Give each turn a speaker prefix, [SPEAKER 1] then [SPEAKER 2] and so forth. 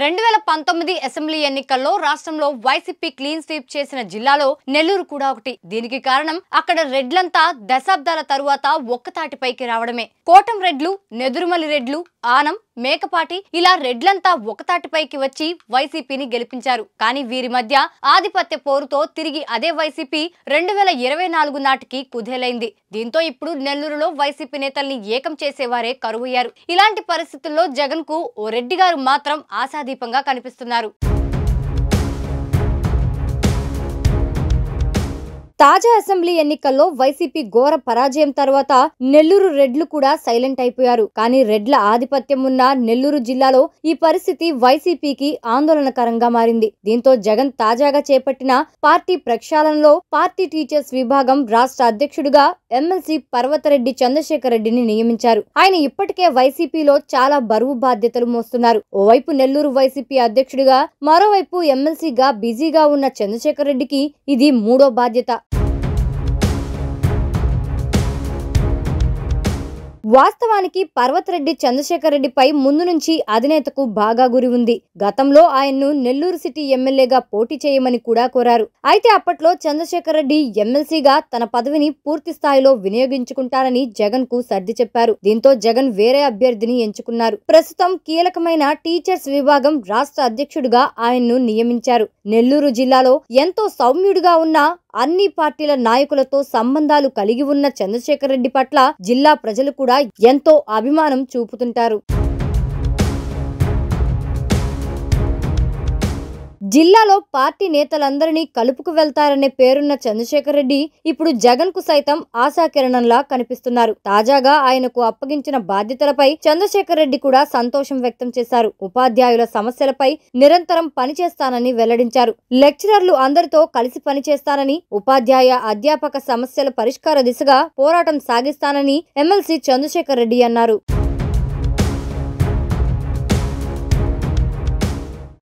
[SPEAKER 1] రెండు వేల పంతొమ్మిది అసెంబ్లీ ఎన్నికల్లో రాష్ట్రంలో వైసీపీ క్లీన్ స్వీప్ చేసిన జిల్లాలో నెల్లూరు కూడా ఒకటి దీనికి కారణం అక్కడ రెడ్లంతా దశాబ్దాల తరువాత ఒక్కతాటిపైకి రావడమే కోటం రెడ్లు నెదురుమలి రెడ్లు ఆనం మేకపాటి ఇలా రెడ్లంతా ఒకతాటిపైకి వచ్చి వైసీపీని గెలిపించారు కానీ వీరి మధ్య ఆధిపత్య పోరుతో తిరిగి అదే వైసీపీ రెండు వేల ఇరవై నాలుగు నాటికి కుదేలైంది దీంతో ఇప్పుడు నెల్లూరులో వైసీపీ నేతల్ని ఏకం చేసేవారే కరువయ్యారు ఇలాంటి పరిస్థితుల్లో జగన్ కు ఓ రెడ్డి గారు మాత్రం ఆశాదీపంగా కనిపిస్తున్నారు తాజా అసెంబ్లీ ఎన్నికల్లో వైసీపీ ఘోర పరాజయం తర్వాత నెల్లూరు రెడ్లు కూడా సైలెంట్ అయిపోయారు కానీ రెడ్ల ఆధిపత్యం ఉన్న నెల్లూరు జిల్లాలో ఈ పరిస్థితి వైసీపీకి ఆందోళనకరంగా మారింది దీంతో జగన్ తాజాగా చేపట్టిన పార్టీ ప్రక్షాళనలో పార్టీ టీచర్స్ విభాగం రాష్ట్ర అధ్యక్షుడిగా ఎమ్మెల్సీ పర్వతరెడ్డి చంద్రశేఖర్ రెడ్డిని నియమించారు ఆయన ఇప్పటికే వైసీపీలో చాలా బరువు బాధ్యతలు మోస్తున్నారు ఓవైపు నెల్లూరు వైసీపీ అధ్యక్షుడిగా మరోవైపు ఎమ్మెల్సీగా బిజీగా ఉన్న చంద్రశేఖర్ రెడ్డికి ఇది మూడో బాధ్యత వాస్తవానికి పర్వతరెడ్డి చంద్రశేఖర్ రెడ్డిపై ముందు నుంచి అధినేతకు బాగా గురి ఉంది గతంలో ఆయన్ను నెల్లూరు సిటీ ఎమ్మెల్యేగా పోటీ చేయమని కూడా కోరారు అయితే అప్పట్లో చంద్రశేఖర్ రెడ్డి ఎమ్మెల్సీగా తన పదవిని పూర్తి స్థాయిలో వినియోగించుకుంటారని జగన్ కు సర్ది చెప్పారు దీంతో జగన్ వేరే అభ్యర్థిని ఎంచుకున్నారు ప్రస్తుతం కీలకమైన టీచర్స్ విభాగం రాష్ట్ర అధ్యక్షుడిగా ఆయన్ను నియమించారు నెల్లూరు జిల్లాలో ఎంతో సౌమ్యుడిగా ఉన్న అన్ని పార్టీల నాయకులతో సంబంధాలు కలిగి ఉన్న చంద్రశేఖర్ రెడ్డి పట్ల జిల్లా ప్రజలు కూడా ఎంతో అభిమానం చూపుతుంటారు జిల్లాలో పార్టీ నేతలందరినీ కలుపుకు వెళ్తారనే పేరున్న చంద్రశేఖర్ రెడ్డి ఇప్పుడు జగన్ కు సైతం ఆశాకిరణంలా కనిపిస్తున్నారు తాజాగా ఆయనకు అప్పగించిన బాధ్యతలపై చంద్రశేఖర్ రెడ్డి కూడా సంతోషం వ్యక్తం చేశారు ఉపాధ్యాయుల సమస్యలపై నిరంతరం పనిచేస్తానని వెల్లడించారు లెక్చరర్లు అందరితో కలిసి పనిచేస్తానని ఉపాధ్యాయ అధ్యాపక సమస్యల పరిష్కార దిశగా పోరాటం సాగిస్తానని ఎమ్మెల్సీ చంద్రశేఖర్ రెడ్డి అన్నారు